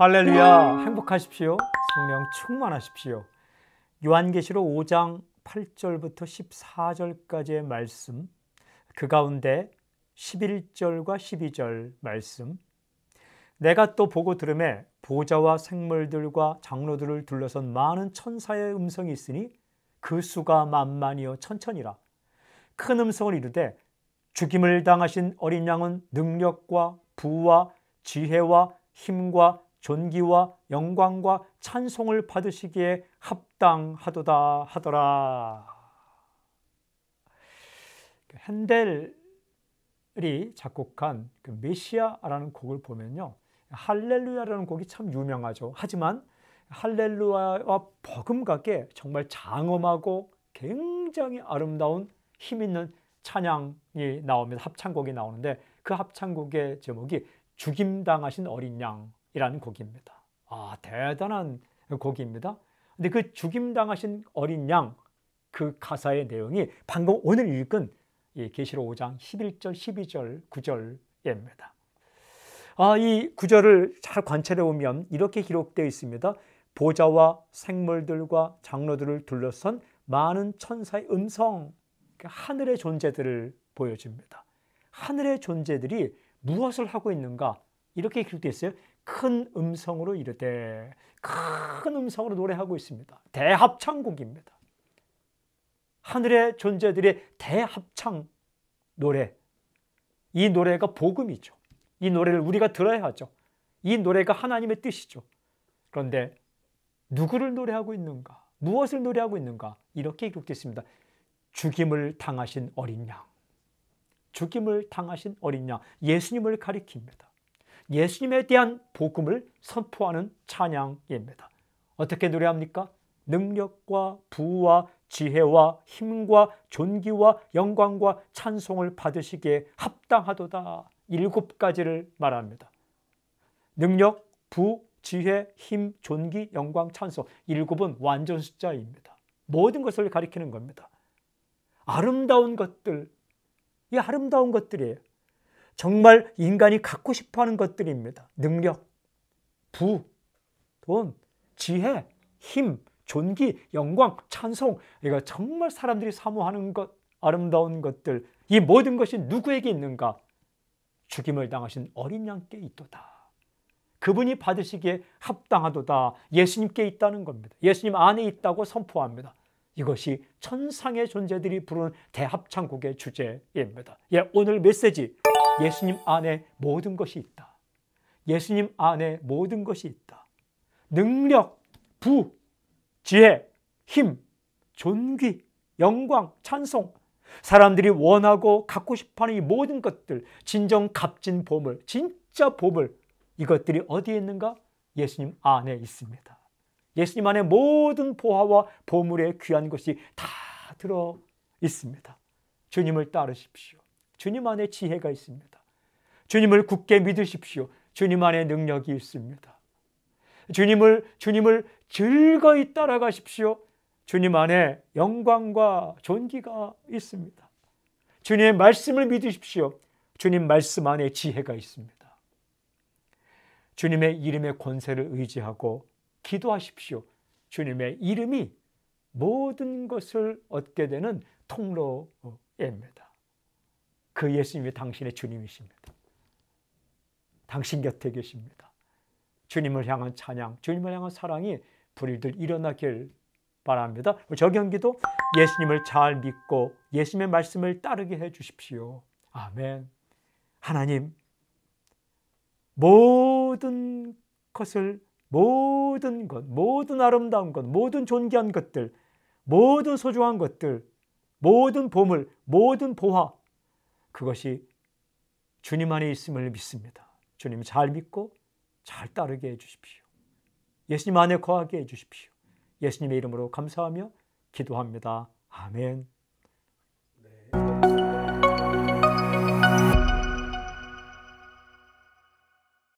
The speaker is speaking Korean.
할렐루야 음. 행복하십시오 성령 충만하십시오 요한계시록 5장 8절부터 14절까지의 말씀 그 가운데 11절과 12절 말씀 내가 또 보고 들음에 보좌와 생물들과 장로들을 둘러선 많은 천사의 음성이 있으니 그 수가 만만이요 천천이라 큰 음성을 이르되 죽임을 당하신 어린 양은 능력과 부와 지혜와 힘과 존귀와 영광과 찬송을 받으시기에 합당하도다 하더라. 그 핸델이 작곡한 그 메시아라는 곡을 보면요. 할렐루야라는 곡이 참 유명하죠. 하지만 할렐루야와 버금가게 정말 장엄하고 굉장히 아름다운 힘 있는 찬양이 나옵니다. 합창곡이 나오는데 그 합창곡의 제목이 죽임당하신 어린 양 이라는 곡입니다. 아, 대단한 곡입니다. 근데 그 죽임당하신 어린 양 그 가사의 내용이 방금 오늘 읽은 예, 계시록 5장 11절, 12절, 9절입니다. 아, 이 구절을 잘 관찰해 보면 이렇게 기록되어 있습니다. 보좌와 생물들과 장로들을 둘러싼 많은 천사의 음성, 그러니까 하늘의 존재들을 보여줍니다. 하늘의 존재들이 무엇을 하고 있는가? 이렇게 기록되어 있어요. 큰 음성으로 이르되 큰 음성으로 노래하고 있습니다. 대합창곡입니다. 하늘의 존재들의 대합창 노래. 이 노래가 복음이죠. 이 노래를 우리가 들어야 하죠. 이 노래가 하나님의 뜻이죠. 그런데 누구를 노래하고 있는가? 무엇을 노래하고 있는가? 이렇게 기록됐습니다. 죽임을 당하신 어린 양. 죽임을 당하신 어린 양. 예수님을 가리킵니다. 예수님에 대한 복음을 선포하는 찬양입니다. 어떻게 노래합니까? 능력과 부와 지혜와 힘과 존귀와 영광과 찬송을 받으시기에 합당하도다. 일곱 가지를 말합니다. 능력, 부, 지혜, 힘, 존귀, 영광, 찬송. 일곱은 완전 숫자입니다. 모든 것을 가리키는 겁니다. 아름다운 것들, 이 아름다운 것들이에요. 정말 인간이 갖고 싶어 하는 것들입니다. 능력, 부, 돈, 지혜, 힘, 존귀, 영광, 찬송. 이거 정말 사람들이 사모하는 것, 아름다운 것들. 이 모든 것이 누구에게 있는가? 죽임을 당하신 어린 양께 있도다. 그분이 받으시기에 합당하도다. 예수님께 있다는 겁니다. 예수님 안에 있다고 선포합니다. 이것이 천상의 존재들이 부르는 대합창국의 주제입니다. 예, 오늘 메시지 예수님 안에 모든 것이 있다. 예수님 안에 모든 것이 있다. 능력, 부, 지혜, 힘, 존귀, 영광, 찬송, 사람들이 원하고 갖고 싶어하는 이 모든 것들, 진정 값진 보물, 진짜 보물, 이것들이 어디에 있는가? 예수님 안에 있습니다. 예수님 안에 모든 보화와 보물의 귀한 것이 다 들어 있습니다. 주님을 따르십시오. 주님 안에 지혜가 있습니다. 주님을 굳게 믿으십시오. 주님 안에 능력이 있습니다. 주님을 주님을 즐거이 따라가십시오. 주님 안에 영광과 존귀가 있습니다. 주님의 말씀을 믿으십시오. 주님 말씀 안에 지혜가 있습니다. 주님의 이름의 권세를 의지하고 기도하십시오. 주님의 이름이 모든 것을 얻게 되는 통로입니다. 그 예수님이 당신의 주님이십니다. 당신 곁에 계십니다. 주님을 향한 찬양, 주님을 향한 사랑이 불일들 일어나길 바랍니다. 저 경기도 예수님을 잘 믿고 예수님의 말씀을 따르게 해 주십시오. 아멘. 하나님, 모든 것을, 모든 것, 모든 아름다운 것, 모든 존귀한 것들, 모든 소중한 것들, 모든 보물, 모든 보화, 그것이 주님 안에 있음을 믿습니다. 주님 잘 믿고 잘 따르게 해주십시오. 예수님 안에 거하게 해주십시오. 예수님의 이름으로 감사하며 기도합니다. 아멘.